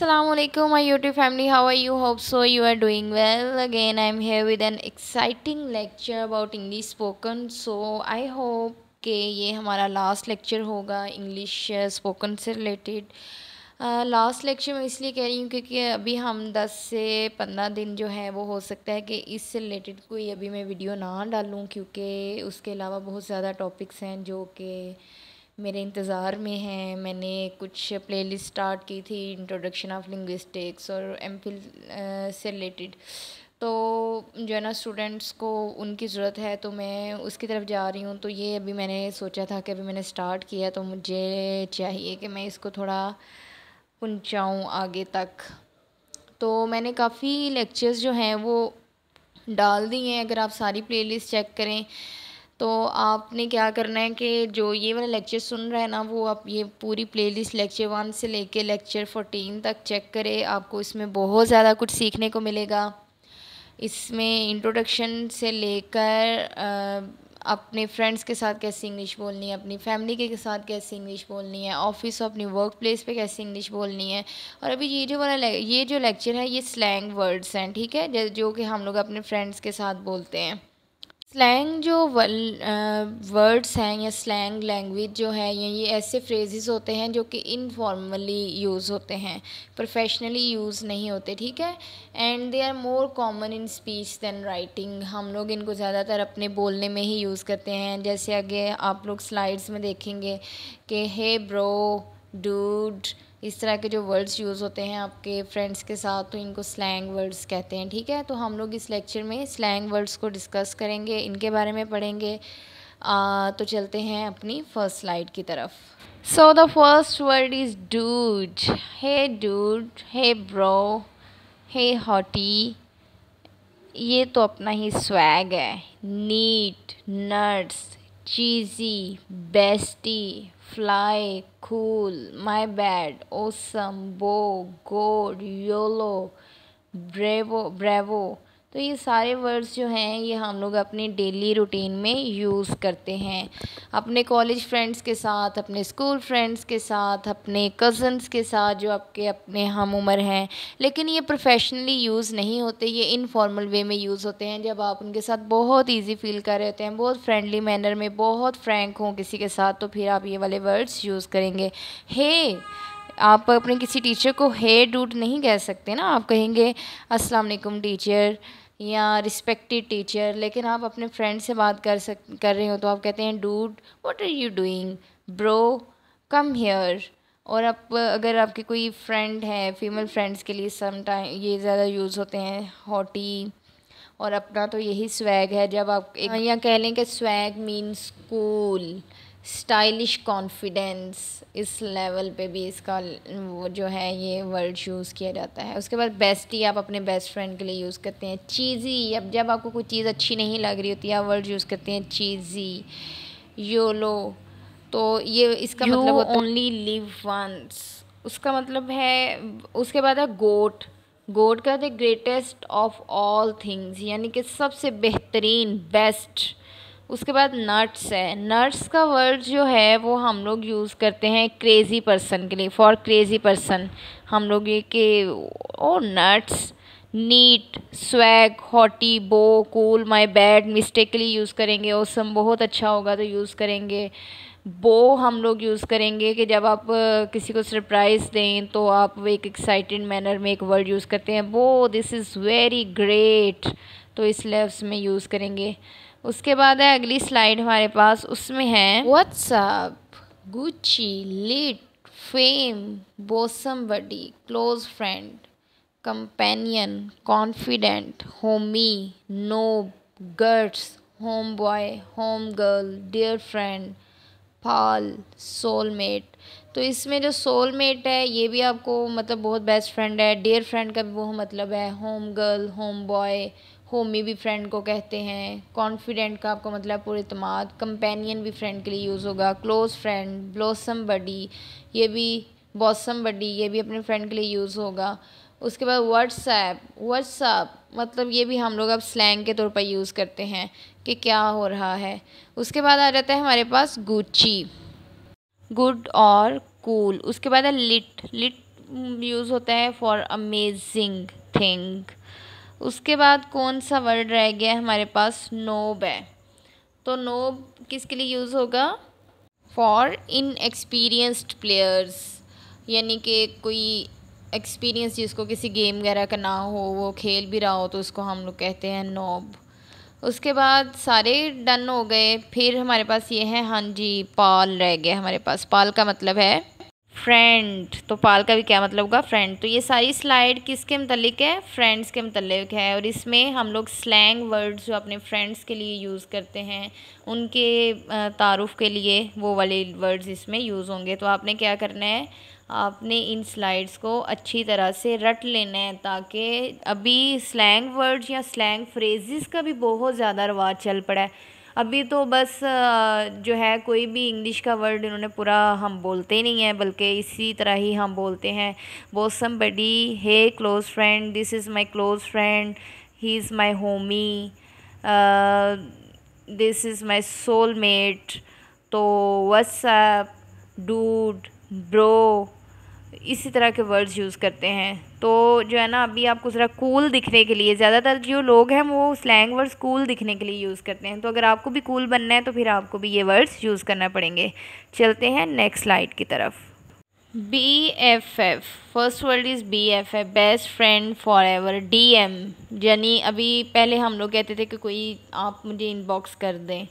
Assalamualaikum my YouTube family how are you hope so you are doing well again I'm here with an exciting lecture about English spoken so I hope कि ये हमारा last lecture होगा English spoken से related last lecture मैं इसलिए कह रही हूँ क्योंकि अभी हम 10 से 15 दिन जो है वो हो सकता है कि इससे रिलेटेड कोई अभी मैं वीडियो ना डालूँ क्योंकि उसके अलावा बहुत ज़्यादा टॉपिक्स हैं जो कि मेरे इंतज़ार में हैं मैंने कुछ प्लेलिस्ट स्टार्ट की थी इंट्रोडक्शन ऑफ लिंग्विस्टिक्स और एम फिल से रिलेटेड तो जो है ना स्टूडेंट्स को उनकी ज़रूरत है तो मैं उसकी तरफ जा रही हूँ तो ये अभी मैंने सोचा था कि अभी मैंने स्टार्ट किया तो मुझे चाहिए कि मैं इसको थोड़ा पहुँचाऊँ आगे तक तो मैंने काफ़ी लेक्चर्स जो हैं वो डाल दिए हैं अगर आप सारी प्लेलिस्ट चेक करें तो आपने क्या करना है कि जो ये वाला लेक्चर सुन रहे हैं ना वो आप ये पूरी प्लेलिस्ट लेक्चर वन से लेके लेक्चर फोर्टीन तक चेक करें आपको इसमें बहुत ज़्यादा कुछ सीखने को मिलेगा इसमें इंट्रोडक्शन से लेकर अपने फ्रेंड्स के साथ कैसे इंग्लिश बोलनी है अपनी फैमिली के साथ कैसे इंग्लिश बोलनी है ऑफिस और अपनी वर्क प्लेस पर कैसे इंग्लिश बोलनी है और अभी ये जो वाला ये जो लेक्चर है ये स्लैंग वर्ड्स हैं ठीक है जो कि हम लोग अपने फ्रेंड्स के साथ बोलते हैं स्लैंग जो वर्ड्स हैं या स्लैंग लैंग्वेज जो है या ये ऐसे फ्रेजेस होते हैं जो कि इनफॉर्मली यूज़ होते हैं प्रोफेशनली यूज़ नहीं होते ठीक है and they are more common in speech than writing हम लोग इनको ज़्यादातर अपने बोलने में ही यूज़ करते हैं जैसे आगे आप लोग स्लाइड्स में देखेंगे कि हे ब्रो डूड इस तरह के जो वर्ड्स यूज़ होते हैं आपके फ्रेंड्स के साथ तो इनको स्लैंग वर्ड्स कहते हैं ठीक है तो हम लोग इस लेक्चर में स्लैंग वर्ड्स को डिस्कस करेंगे इनके बारे में पढ़ेंगे आ, तो चलते हैं अपनी फर्स्ट स्लाइड की तरफ so the first word is dude hey dude hey bro hey hottie ये तो अपना ही स्वैग है neat nurse cheesy bestie fly, cool, my bad, awesome, bow, gold, yolo, bravo, bravo. तो ये सारे वर्ड्स जो हैं ये हम लोग अपने डेली रूटीन में यूज़ करते हैं अपने कॉलेज फ्रेंड्स के साथ अपने स्कूल फ्रेंड्स के साथ अपने कज़न्स के साथ जो आपके अपने हम उम्र हैं लेकिन ये प्रोफेशनली यूज़ नहीं होते ये इनफॉर्मल वे में यूज़ होते हैं जब आप उनके साथ बहुत ईजी फील कर रहे होते हैं बहुत फ्रेंडली मैनर में बहुत फ्रैंक हों किसी के साथ तो फिर आप ये वाले वर्ड्स यूज़ करेंगे हे hey, आप अपने किसी टीचर को हे डूड नहीं कह सकते ना आप कहेंगे अस्सलाम वालेकुम टीचर या रिस्पेक्टेड टीचर लेकिन आप अपने फ्रेंड से बात कर सक कर रहे हो तो आप कहते हैं dude what are you doing bro come here और आप अगर आपके कोई फ्रेंड हैं फीमेल फ्रेंड्स के लिए सम टाइम ये ज़्यादा यूज़ होते हैं हॉटी और अपना तो यही स्वैग है जब आप एक हाँ, या कह लें कि swag mean school stylish confidence इस लेवल पे भी इसका वो जो है ये वर्ड यूज़ किया जाता है उसके बाद बेस्ट ही आप अपने बेस्ट फ्रेंड के लिए यूज़ करते हैं चीज़ी अब जब आपको कोई चीज़ अच्छी नहीं लग रही होती आप वर्ड यूज़ करते हैं चीज़ी योलो तो ये इसका you मतलब होता है ओनली लिव वंस उसका मतलब है उसके बाद है गोट गोट का the greatest of all things यानी कि सबसे बेहतरीन बेस्ट उसके बाद नट्स है नट्स का वर्ड जो है वो हम लोग यूज़ करते हैं क्रेज़ी पर्सन के लिए फॉर क्रेज़ी पर्सन हम लोग ये oh, के oh nuts neat swag hottie beau cool my bad mistakenly use करेंगे ओसम बहुत अच्छा होगा तो यूज़ करेंगे वो हम लोग यूज़ करेंगे कि जब आप किसी को सरप्राइज़ दें तो आप एक एक्साइटेड मैनर में एक वर्ड यूज़ करते हैं वो दिस इज़ वेरी ग्रेट तो इस लफ्स में यूज़ करेंगे उसके बाद है अगली स्लाइड हमारे पास उसमें है what's up Gucci lit fame bosom buddy close friend companion confident homie nob girts home boy home girl dear friend pal soulmate तो इसमें जो सोलमेट है ये भी आपको मतलब बहुत बेस्ट फ्रेंड है डियर फ्रेंड का भी वो मतलब है home girl home boy homie भी फ्रेंड को कहते हैं कॉन्फिडेंट का आपको मतलब पूरे तमाद कंपेनियन भी फ्रेंड के लिए यूज़ होगा क्लोज फ्रेंड ब्लॉसम बडी ये भी बॉसम बडी ये भी अपने फ्रेंड के लिए यूज़ होगा उसके बाद व्हाट्सएप व्हाट्सअप मतलब ये भी हम लोग अब स्लैंग के तौर पर यूज़ करते हैं कि क्या हो रहा है उसके बाद आ जाता है हमारे पास गुची गुड और कूल cool. उसके बाद है लिट लिट यूज़ होता है फॉर अमेजिंग थिंग उसके बाद कौन सा वर्ड रह गया है हमारे पास नोब है तो नोब किसके लिए यूज़ होगा फॉर इनएक्सपीरियंस्ड प्लेयर्स यानी कि कोई एक्सपीरियंस जिसको किसी गेम वगैरह का ना हो वो खेल भी रहा हो तो उसको हम लोग कहते हैं नोब उसके बाद सारे डन हो गए फिर हमारे पास ये है हाँ जी पाल रह गए हमारे पास पाल का मतलब है फ्रेंड तो पाल का भी क्या मतलब होगा फ्रेंड तो ये सारी स्लाइड किसके मतलब है फ्रेंड्स के मतलब है और इसमें हम लोग स्लैंग वर्ड्स जो अपने फ्रेंड्स के लिए यूज़ करते हैं उनके तारुफ के लिए वो वाले वर्ड्स इसमें यूज़ होंगे तो आपने क्या करना है आपने इन स्लाइड्स को अच्छी तरह से रट लेना है ताकि अभी स्लैंग वर्ड्स या स्लैंग फ्रेजेस का भी बहुत ज़्यादा रवाज चल पड़ा है अभी तो बस जो है कोई भी इंग्लिश का वर्ड इन्होंने पूरा हम बोलते नहीं हैं बल्कि इसी तरह ही हम बोलते हैं bosom buddy hey close friend this is my close friend he is my homie this is my soulmate तो व्हाट्सएप डूड ब्रो इसी तरह के वर्ड्स यूज़ करते हैं तो जो है ना अभी आपको ज़रा कूल दिखने के लिए ज़्यादातर जो लोग हैं वो स्लैंग वर्ड्स कूल दिखने के लिए यूज़ करते हैं तो अगर आपको भी कूल बनना है तो फिर आपको भी ये वर्ड्स यूज़ करना पड़ेंगे चलते हैं नेक्स्ट स्लाइड की तरफ B F F first word is B F F best friend forever D M यानी अभी पहले हम लोग कहते थे कि कोई आप मुझे इनबॉक्स कर दें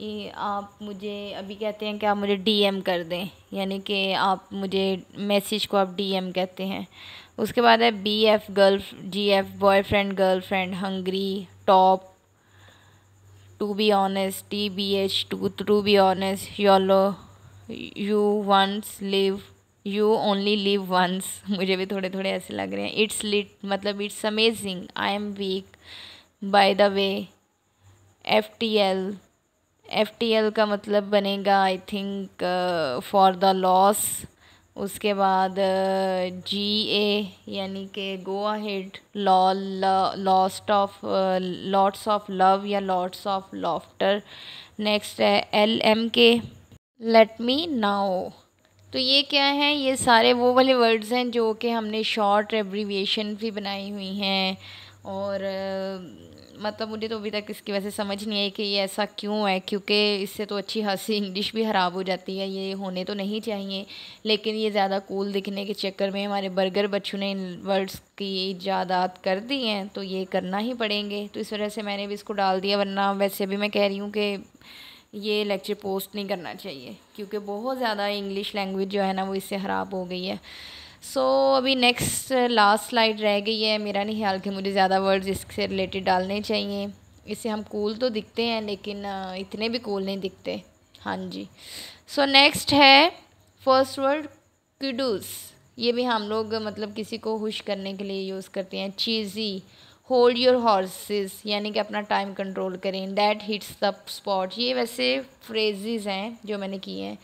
आप मुझे अभी कहते हैं कि आप मुझे डीएम कर दें यानी कि आप मुझे मैसेज को आप डीएम कहते हैं उसके बाद है B F girl G F boyfriend girlfriend hungry top to be honest T B H to to be honest YOLO you once live you only live once मुझे भी थोड़े थोड़े ऐसे लग रहे हैं इट्स लिट मतलब it's amazing I am weak by the way F T L F T L का मतलब बनेगा I think for the loss उसके बाद जी uh, ए यानी कि go ahead lo lost of lots of love या lots of laughter next है L M K let me know तो ये क्या है ये सारे वो वाले वर्ड्स हैं जो कि हमने शॉर्ट एब्रीविएशन भी बनाई हुई हैं और मतलब मुझे तो अभी तक इसकी वजह समझ नहीं आई कि ये ऐसा क्यों है क्योंकि इससे तो अच्छी हंसी इंग्लिश भी ख़राब हो जाती है ये होने तो नहीं चाहिए लेकिन ये ज़्यादा कूल दिखने के चक्कर में हमारे बर्गर बच्चों ने इन वर्ड्स की ईजादात कर दी हैं तो ये करना ही पड़ेंगे तो इस वजह से मैंने भी इसको डाल दिया वरना वैसे भी मैं कह रही हूँ कि ये लेक्चर पोस्ट नहीं करना चाहिए क्योंकि बहुत ज़्यादा इंग्लिश लैंग्वेज जो है ना वो इससे ख़राब हो गई है सो so, अभी नेक्स्ट लास्ट स्लाइड रह गई है मेरा नहीं ख्याल कि मुझे ज़्यादा वर्ड्स इससे रिलेटेड डालने चाहिए इससे हम कूल तो दिखते हैं लेकिन uh, इतने भी कूल नहीं दिखते हाँ जी सो so, नेक्स्ट है फर्स्ट वर्ड किडूस ये भी हम लोग मतलब किसी को खुश करने के लिए यूज़ करते हैं चीज़ी होल्ड योर हॉर्सेस यानी कि अपना टाइम कंट्रोल करें दैट हिट्स द स्पॉट ये वैसे फ्रेजिज हैं जो मैंने किए हैं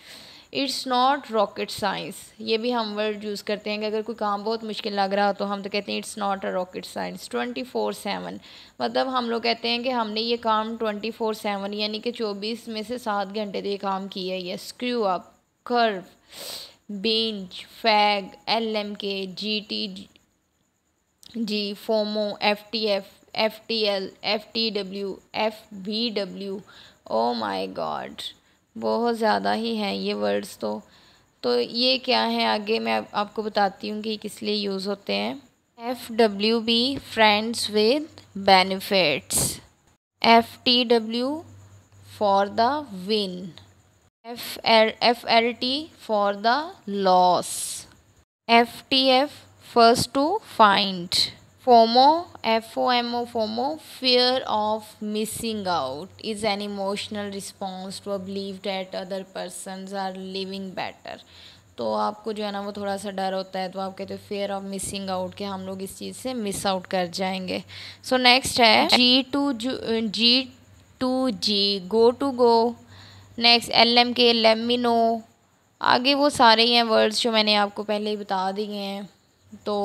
इट्स नॉट रॉकेट साइंस ये भी हम वर्ड यूज़ करते हैं कि अगर कोई काम बहुत मुश्किल लग रहा हो तो हम तो कहते हैं it's not a rocket science twenty four seven मतलब हम लोग कहते हैं कि हमने ये काम ट्वेंटी फोर सेवन यानी कि चौबीस में से सात घंटे तो ये काम किया ही है screw up curve bench fag L M K G T G FOMO F T F F T L F T W F V W O oh my God बहुत ज़्यादा ही हैं ये वर्ड्स तो तो ये क्या है आगे मैं आप, आपको बताती हूँ कि किस लिए यूज़ होते हैं F W B friends with benefits F T W for the win F L F L T for the loss F T F first to find FOMO, F-O-M-O, FOMO, fear of missing out is an emotional response to a belief that other persons are living better. तो आपको जो है ना वो थोड़ा सा डर होता है तो आप कहते हो फेयर ऑफ मिसिंग आउट के हम लोग इस चीज़ से मिस आउट कर जाएंगे सो so, नेक्स्ट है G to G to G go to go next L M K लेम मी नो आगे वो सारे ही हैं वर्ड्स जो मैंने आपको पहले ही बता दिए हैं तो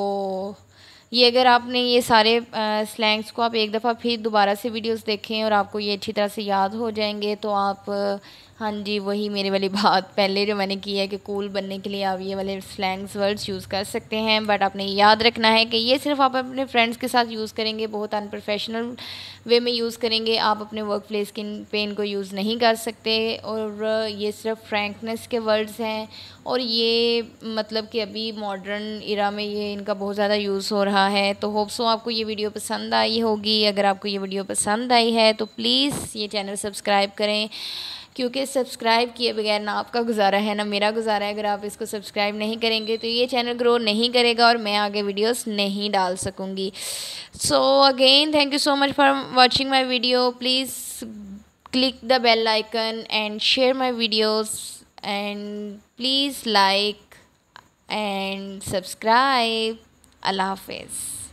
ये अगर आपने ये सारे स्लैंग्स को आप एक दफ़ा फिर दोबारा से वीडियोस देखें और आपको ये अच्छी तरह से याद हो जाएंगे तो आप हाँ जी वही मेरे वाली बात पहले जो मैंने की है कि कूल बनने के लिए आप ये वाले स्लैंग्स वर्ड्स यूज़ कर सकते हैं बट आपने याद रखना है कि ये सिर्फ आप अपने फ्रेंड्स के साथ यूज़ करेंगे बहुत अनप्रोफेशनल वे में यूज़ करेंगे आप अपने वर्क प्लेस के पे इनको यूज़ नहीं कर सकते और ये सिर्फ फ्रैंकनेस के वर्ड्स हैं और ये मतलब कि अभी मॉडर्न इरा में ये इनका बहुत ज़्यादा यूज़ हो रहा है तो होप्सो आपको ये वीडियो पसंद आई होगी अगर आपको ये वीडियो पसंद आई है तो प्लीज़ ये चैनल सब्सक्राइब करें क्योंकि सब्सक्राइब किए बगैर ना आपका गुजारा है ना मेरा गुजारा है अगर आप इसको सब्सक्राइब नहीं करेंगे तो ये चैनल ग्रो नहीं करेगा और मैं आगे वीडियोस नहीं डाल सकूँगी so again thank you so much for watching my video please click the bell icon and share my videos and please like and subscribe अल्लाह हाफिज़